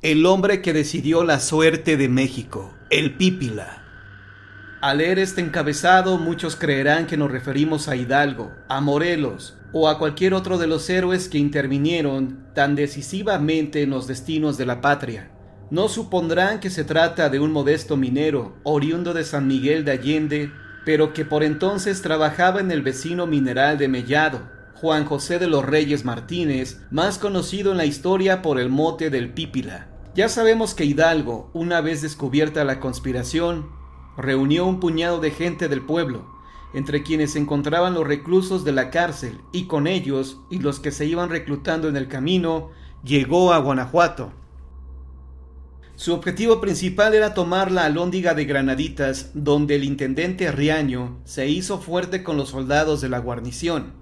El hombre que decidió la suerte de México, el Pípila. Al leer este encabezado, muchos creerán que nos referimos a Hidalgo, a Morelos o a cualquier otro de los héroes que intervinieron tan decisivamente en los destinos de la patria. No supondrán que se trata de un modesto minero, oriundo de San Miguel de Allende, pero que por entonces trabajaba en el vecino mineral de Mellado, Juan José de los Reyes Martínez, más conocido en la historia por el mote del Pípila. Ya sabemos que Hidalgo, una vez descubierta la conspiración, reunió un puñado de gente del pueblo, entre quienes se encontraban los reclusos de la cárcel, y con ellos y los que se iban reclutando en el camino, llegó a Guanajuato. Su objetivo principal era tomar la alhóndiga de Granaditas, donde el intendente Riaño se hizo fuerte con los soldados de la guarnición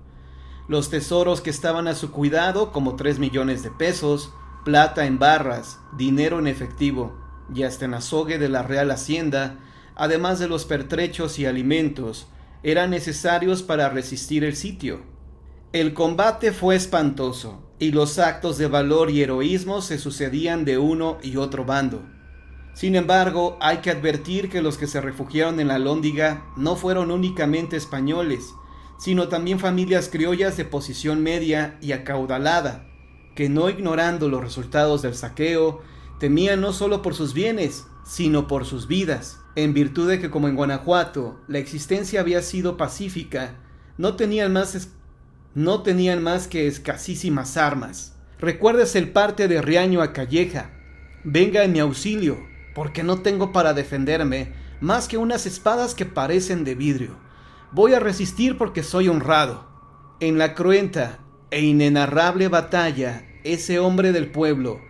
los tesoros que estaban a su cuidado como tres millones de pesos, plata en barras, dinero en efectivo y hasta en azogue de la Real Hacienda, además de los pertrechos y alimentos, eran necesarios para resistir el sitio. El combate fue espantoso, y los actos de valor y heroísmo se sucedían de uno y otro bando. Sin embargo, hay que advertir que los que se refugiaron en la Lóndiga no fueron únicamente españoles, sino también familias criollas de posición media y acaudalada, que no ignorando los resultados del saqueo, temían no solo por sus bienes, sino por sus vidas, en virtud de que como en Guanajuato la existencia había sido pacífica, no tenían más, no tenían más que escasísimas armas. Recuerdes el parte de Riaño a Calleja. Venga en mi auxilio, porque no tengo para defenderme más que unas espadas que parecen de vidrio. Voy a resistir porque soy honrado. En la cruenta e inenarrable batalla, ese hombre del pueblo,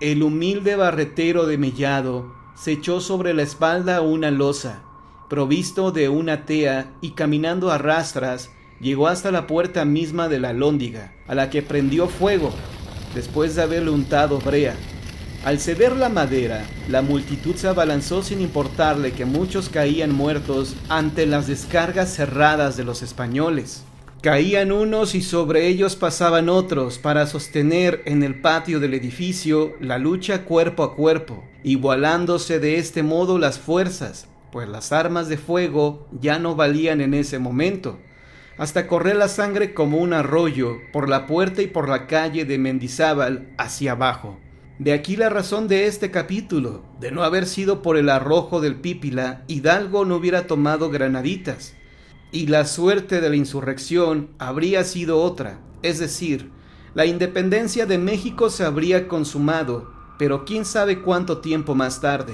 el humilde barretero de Mellado, se echó sobre la espalda una losa, provisto de una tea y caminando a rastras, llegó hasta la puerta misma de la lóndiga, a la que prendió fuego, después de haberle untado brea. Al ceder la madera, la multitud se abalanzó sin importarle que muchos caían muertos ante las descargas cerradas de los españoles. Caían unos y sobre ellos pasaban otros para sostener en el patio del edificio la lucha cuerpo a cuerpo, igualándose de este modo las fuerzas, pues las armas de fuego ya no valían en ese momento, hasta correr la sangre como un arroyo por la puerta y por la calle de Mendizábal hacia abajo. De aquí la razón de este capítulo. De no haber sido por el arrojo del Pípila, Hidalgo no hubiera tomado Granaditas. Y la suerte de la insurrección habría sido otra. Es decir, la independencia de México se habría consumado, pero quién sabe cuánto tiempo más tarde,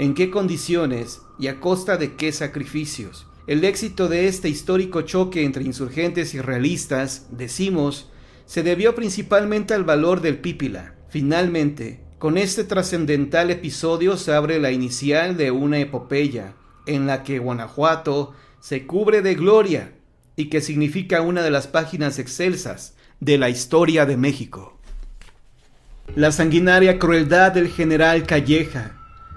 en qué condiciones y a costa de qué sacrificios. El éxito de este histórico choque entre insurgentes y realistas, decimos, se debió principalmente al valor del Pípila Finalmente, con este trascendental episodio se abre la inicial de una epopeya en la que Guanajuato se cubre de gloria y que significa una de las páginas excelsas de la historia de México. La sanguinaria crueldad del general Calleja,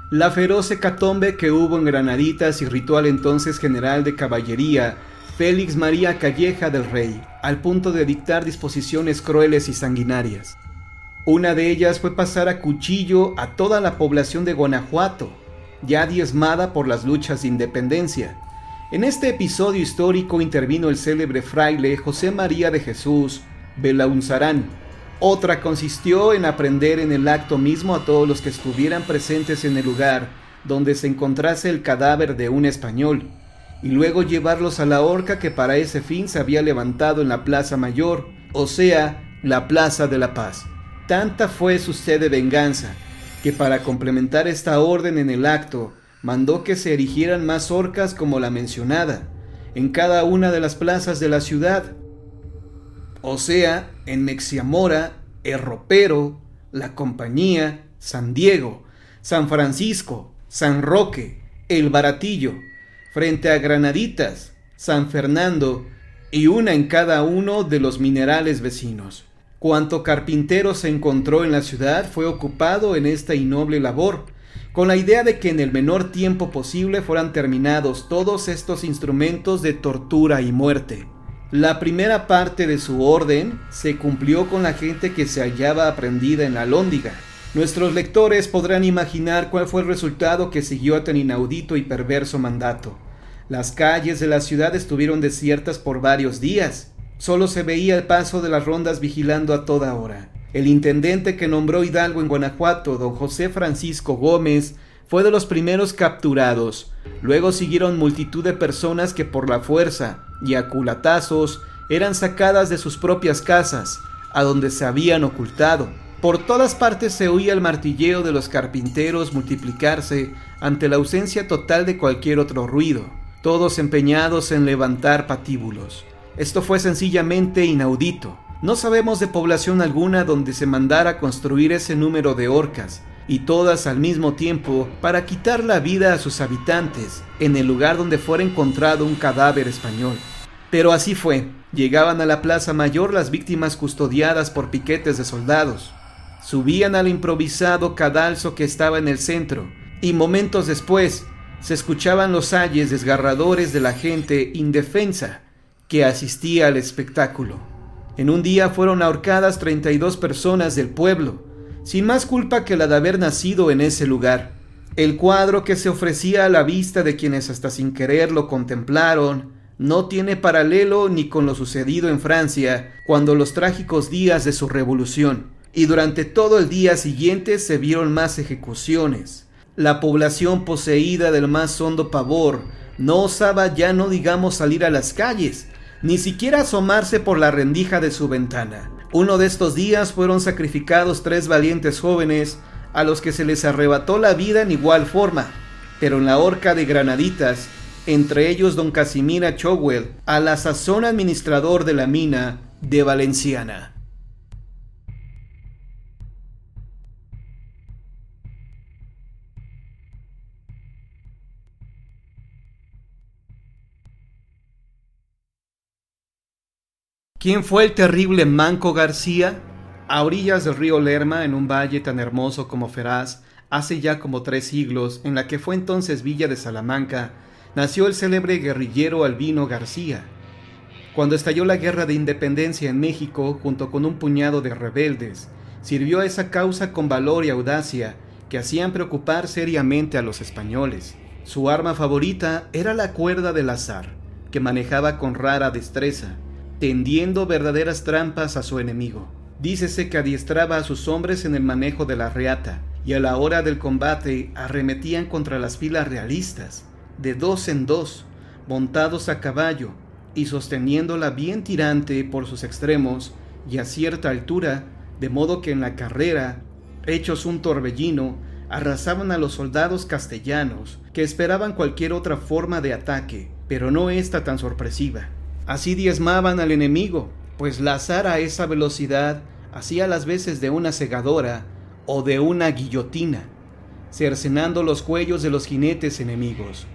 la feroz hecatombe que hubo en Granaditas y ritual entonces general de caballería Félix María Calleja del Rey, al punto de dictar disposiciones crueles y sanguinarias. Una de ellas fue pasar a cuchillo a toda la población de Guanajuato, ya diezmada por las luchas de independencia. En este episodio histórico intervino el célebre fraile José María de Jesús Belaunzarán. Otra consistió en aprender en el acto mismo a todos los que estuvieran presentes en el lugar donde se encontrase el cadáver de un español, y luego llevarlos a la horca que para ese fin se había levantado en la Plaza Mayor, o sea, la Plaza de la Paz. Tanta fue su sede de venganza, que para complementar esta orden en el acto, mandó que se erigieran más orcas como la mencionada, en cada una de las plazas de la ciudad, o sea, en Mexiamora, Erropero, La Compañía, San Diego, San Francisco, San Roque, El Baratillo, frente a Granaditas, San Fernando y una en cada uno de los minerales vecinos. Cuanto carpintero se encontró en la ciudad fue ocupado en esta innoble labor, con la idea de que en el menor tiempo posible fueran terminados todos estos instrumentos de tortura y muerte. La primera parte de su orden se cumplió con la gente que se hallaba aprendida en la lóndiga. Nuestros lectores podrán imaginar cuál fue el resultado que siguió a tan inaudito y perverso mandato. Las calles de la ciudad estuvieron desiertas por varios días, Solo se veía el paso de las rondas vigilando a toda hora. El intendente que nombró Hidalgo en Guanajuato, don José Francisco Gómez, fue de los primeros capturados. Luego siguieron multitud de personas que por la fuerza y a culatazos eran sacadas de sus propias casas, a donde se habían ocultado. Por todas partes se oía el martilleo de los carpinteros multiplicarse ante la ausencia total de cualquier otro ruido, todos empeñados en levantar patíbulos. Esto fue sencillamente inaudito. No sabemos de población alguna donde se mandara construir ese número de orcas, y todas al mismo tiempo, para quitar la vida a sus habitantes, en el lugar donde fuera encontrado un cadáver español. Pero así fue, llegaban a la Plaza Mayor las víctimas custodiadas por piquetes de soldados, subían al improvisado cadalso que estaba en el centro, y momentos después se escuchaban los ayes desgarradores de la gente indefensa que asistía al espectáculo. En un día fueron ahorcadas 32 personas del pueblo, sin más culpa que la de haber nacido en ese lugar. El cuadro que se ofrecía a la vista de quienes hasta sin querer lo contemplaron no tiene paralelo ni con lo sucedido en Francia cuando los trágicos días de su revolución, y durante todo el día siguiente se vieron más ejecuciones. La población poseída del más hondo pavor no osaba ya no digamos salir a las calles, ni siquiera asomarse por la rendija de su ventana. Uno de estos días fueron sacrificados tres valientes jóvenes a los que se les arrebató la vida en igual forma, pero en la horca de Granaditas, entre ellos don Casimira Chowell, a la sazón administrador de la mina de Valenciana. ¿Quién fue el terrible Manco García? A orillas del río Lerma, en un valle tan hermoso como feraz, hace ya como tres siglos, en la que fue entonces villa de Salamanca, nació el célebre guerrillero Albino García. Cuando estalló la guerra de independencia en México, junto con un puñado de rebeldes, sirvió a esa causa con valor y audacia que hacían preocupar seriamente a los españoles. Su arma favorita era la cuerda del azar, que manejaba con rara destreza tendiendo verdaderas trampas a su enemigo. Dícese que adiestraba a sus hombres en el manejo de la reata, y a la hora del combate arremetían contra las filas realistas, de dos en dos, montados a caballo, y sosteniéndola bien tirante por sus extremos y a cierta altura, de modo que en la carrera, hechos un torbellino, arrasaban a los soldados castellanos, que esperaban cualquier otra forma de ataque, pero no esta tan sorpresiva. Así diezmaban al enemigo, pues la a esa velocidad hacía las veces de una segadora o de una guillotina, cercenando los cuellos de los jinetes enemigos.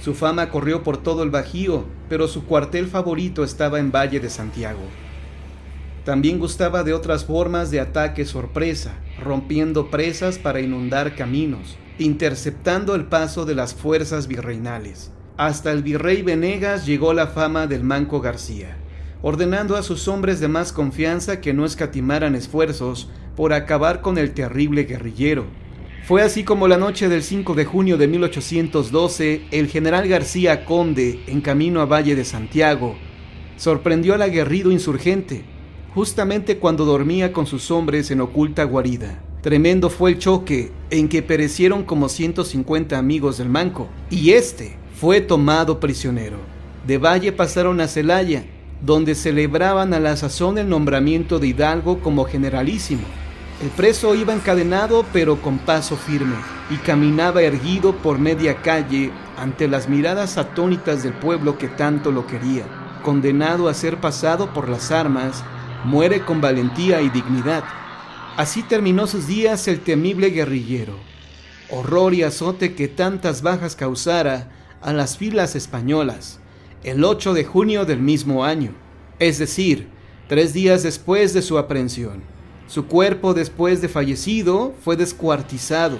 Su fama corrió por todo el Bajío, pero su cuartel favorito estaba en Valle de Santiago. También gustaba de otras formas de ataque sorpresa, rompiendo presas para inundar caminos, interceptando el paso de las fuerzas virreinales. Hasta el virrey Venegas llegó la fama del Manco García, ordenando a sus hombres de más confianza que no escatimaran esfuerzos por acabar con el terrible guerrillero. Fue así como la noche del 5 de junio de 1812, el general García Conde, en camino a Valle de Santiago, sorprendió al aguerrido insurgente, justamente cuando dormía con sus hombres en oculta guarida. Tremendo fue el choque en que perecieron como 150 amigos del Manco, y este fue tomado prisionero. De Valle pasaron a Celaya, donde celebraban a la sazón el nombramiento de Hidalgo como generalísimo. El preso iba encadenado pero con paso firme y caminaba erguido por media calle ante las miradas atónitas del pueblo que tanto lo quería. Condenado a ser pasado por las armas, muere con valentía y dignidad. Así terminó sus días el temible guerrillero. Horror y azote que tantas bajas causara a las filas españolas el 8 de junio del mismo año, es decir, tres días después de su aprehensión. Su cuerpo, después de fallecido, fue descuartizado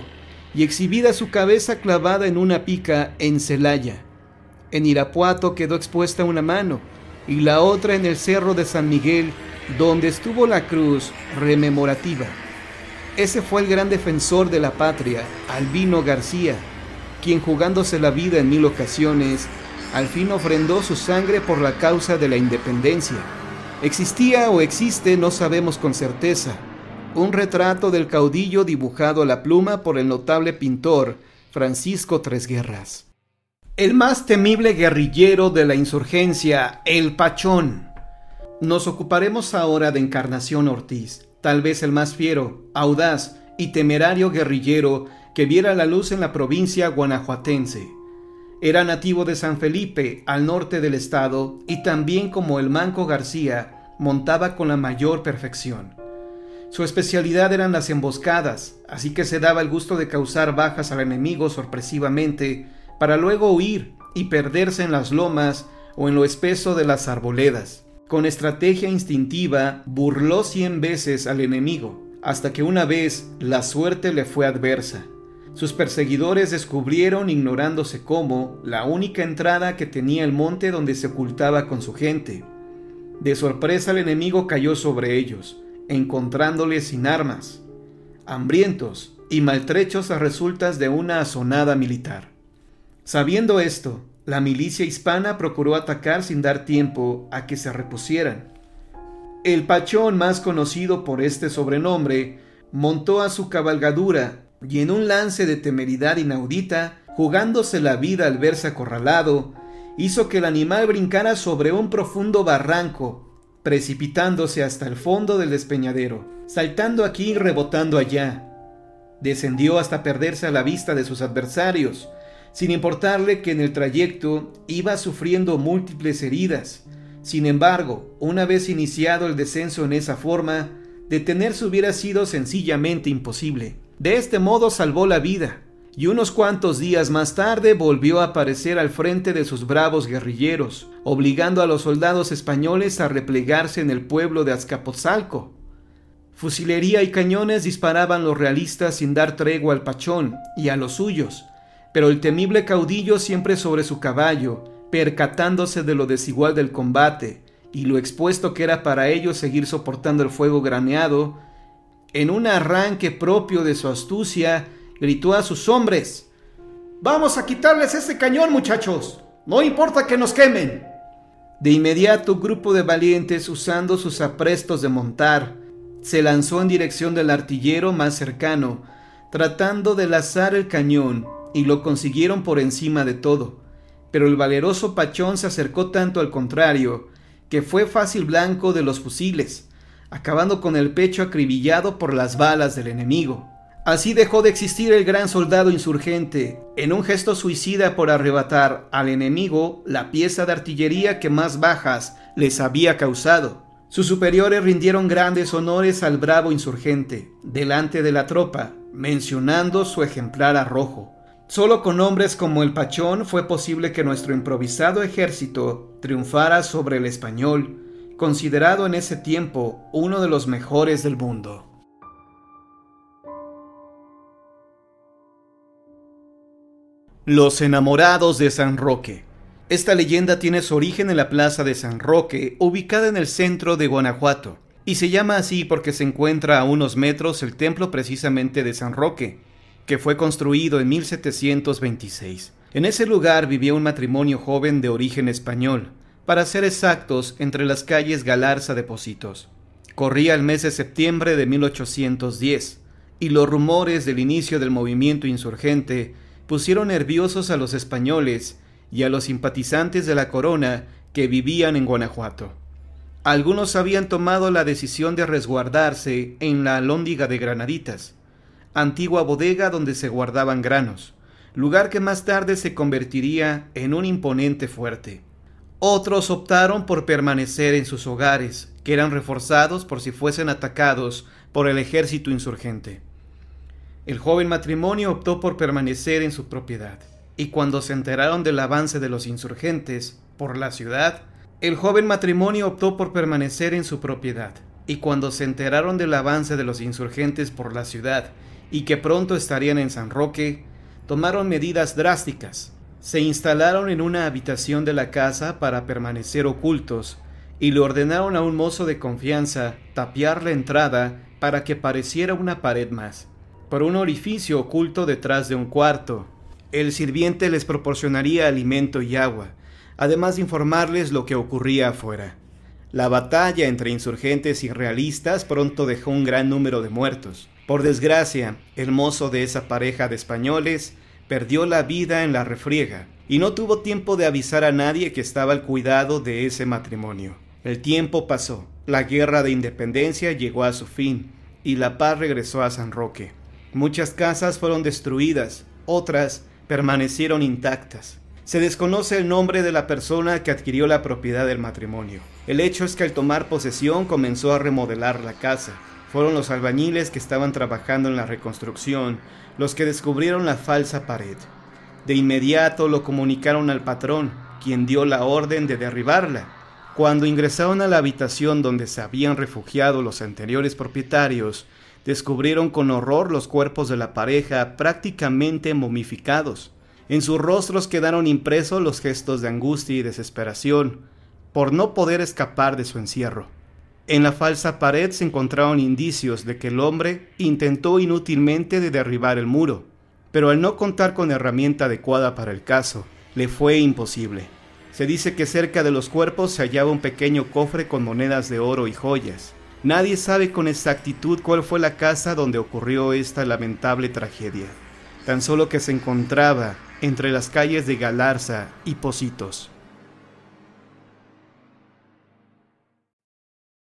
y exhibida su cabeza clavada en una pica en Celaya. En Irapuato quedó expuesta una mano y la otra en el cerro de San Miguel, donde estuvo la cruz rememorativa. Ese fue el gran defensor de la patria, Albino García, quien jugándose la vida en mil ocasiones, al fin ofrendó su sangre por la causa de la independencia. Existía o existe, no sabemos con certeza, un retrato del caudillo dibujado a la pluma por el notable pintor Francisco Tres Guerras. El más temible guerrillero de la insurgencia, el Pachón. Nos ocuparemos ahora de Encarnación Ortiz, tal vez el más fiero, audaz y temerario guerrillero que viera la luz en la provincia guanajuatense. Era nativo de San Felipe, al norte del estado, y también como el Manco García, montaba con la mayor perfección. Su especialidad eran las emboscadas, así que se daba el gusto de causar bajas al enemigo sorpresivamente, para luego huir y perderse en las lomas o en lo espeso de las arboledas. Con estrategia instintiva, burló cien veces al enemigo, hasta que una vez la suerte le fue adversa. Sus perseguidores descubrieron, ignorándose cómo, la única entrada que tenía el monte donde se ocultaba con su gente. De sorpresa el enemigo cayó sobre ellos, encontrándoles sin armas, hambrientos y maltrechos a resultas de una asonada militar. Sabiendo esto, la milicia hispana procuró atacar sin dar tiempo a que se repusieran. El pachón más conocido por este sobrenombre montó a su cabalgadura y en un lance de temeridad inaudita, jugándose la vida al verse acorralado, hizo que el animal brincara sobre un profundo barranco, precipitándose hasta el fondo del despeñadero, saltando aquí y rebotando allá. Descendió hasta perderse a la vista de sus adversarios, sin importarle que en el trayecto iba sufriendo múltiples heridas. Sin embargo, una vez iniciado el descenso en esa forma, detenerse hubiera sido sencillamente imposible. De este modo salvó la vida y unos cuantos días más tarde volvió a aparecer al frente de sus bravos guerrilleros, obligando a los soldados españoles a replegarse en el pueblo de Azcapotzalco. Fusilería y cañones disparaban los realistas sin dar tregua al Pachón y a los suyos, pero el temible caudillo siempre sobre su caballo, percatándose de lo desigual del combate y lo expuesto que era para ellos seguir soportando el fuego graneado, en un arranque propio de su astucia, gritó a sus hombres, Vamos a quitarles este cañón, muchachos. No importa que nos quemen. De inmediato, un grupo de valientes, usando sus aprestos de montar, se lanzó en dirección del artillero más cercano, tratando de lazar el cañón, y lo consiguieron por encima de todo. Pero el valeroso Pachón se acercó tanto al contrario, que fue fácil blanco de los fusiles acabando con el pecho acribillado por las balas del enemigo. Así dejó de existir el gran soldado insurgente, en un gesto suicida por arrebatar al enemigo la pieza de artillería que más bajas les había causado. Sus superiores rindieron grandes honores al bravo insurgente, delante de la tropa, mencionando su ejemplar arrojo. Solo con hombres como el Pachón fue posible que nuestro improvisado ejército triunfara sobre el español, considerado en ese tiempo uno de los mejores del mundo. Los enamorados de San Roque. Esta leyenda tiene su origen en la plaza de San Roque, ubicada en el centro de Guanajuato, y se llama así porque se encuentra a unos metros el templo precisamente de San Roque, que fue construido en 1726. En ese lugar vivía un matrimonio joven de origen español, para ser exactos, entre las calles Galarza de Positos. Corría el mes de septiembre de 1810, y los rumores del inicio del movimiento insurgente pusieron nerviosos a los españoles y a los simpatizantes de la corona que vivían en Guanajuato. Algunos habían tomado la decisión de resguardarse en la alhóndiga de Granaditas, antigua bodega donde se guardaban granos, lugar que más tarde se convertiría en un imponente fuerte. Otros optaron por permanecer en sus hogares, que eran reforzados por si fuesen atacados por el ejército insurgente. El joven matrimonio optó por permanecer en su propiedad, y cuando se enteraron del avance de los insurgentes por la ciudad, el joven matrimonio optó por permanecer en su propiedad, y cuando se enteraron del avance de los insurgentes por la ciudad y que pronto estarían en San Roque, tomaron medidas drásticas se instalaron en una habitación de la casa para permanecer ocultos y le ordenaron a un mozo de confianza tapiar la entrada para que pareciera una pared más, por un orificio oculto detrás de un cuarto. El sirviente les proporcionaría alimento y agua, además de informarles lo que ocurría afuera. La batalla entre insurgentes y realistas pronto dejó un gran número de muertos. Por desgracia, el mozo de esa pareja de españoles perdió la vida en la refriega y no tuvo tiempo de avisar a nadie que estaba al cuidado de ese matrimonio. El tiempo pasó, la guerra de independencia llegó a su fin y la paz regresó a San Roque. Muchas casas fueron destruidas, otras permanecieron intactas. Se desconoce el nombre de la persona que adquirió la propiedad del matrimonio. El hecho es que al tomar posesión comenzó a remodelar la casa, fueron los albañiles que estaban trabajando en la reconstrucción los que descubrieron la falsa pared. De inmediato lo comunicaron al patrón, quien dio la orden de derribarla. Cuando ingresaron a la habitación donde se habían refugiado los anteriores propietarios, descubrieron con horror los cuerpos de la pareja prácticamente momificados. En sus rostros quedaron impresos los gestos de angustia y desesperación por no poder escapar de su encierro. En la falsa pared se encontraron indicios de que el hombre intentó inútilmente de derribar el muro, pero al no contar con herramienta adecuada para el caso, le fue imposible. Se dice que cerca de los cuerpos se hallaba un pequeño cofre con monedas de oro y joyas. Nadie sabe con exactitud cuál fue la casa donde ocurrió esta lamentable tragedia, tan solo que se encontraba entre las calles de Galarza y Positos.